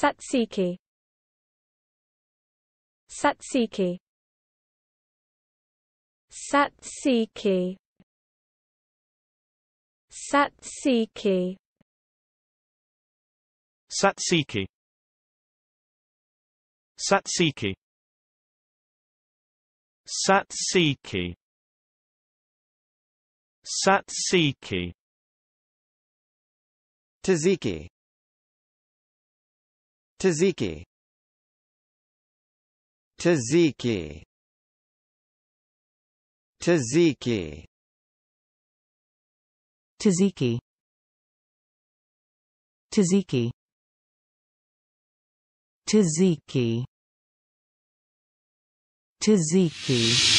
Satsiki Satsiki Satsiki Satsiki Satsiki Satsiki Satsiki Satsiki Taziki Taziki Taziki Taziki Taziki Taziki Taziki Taziki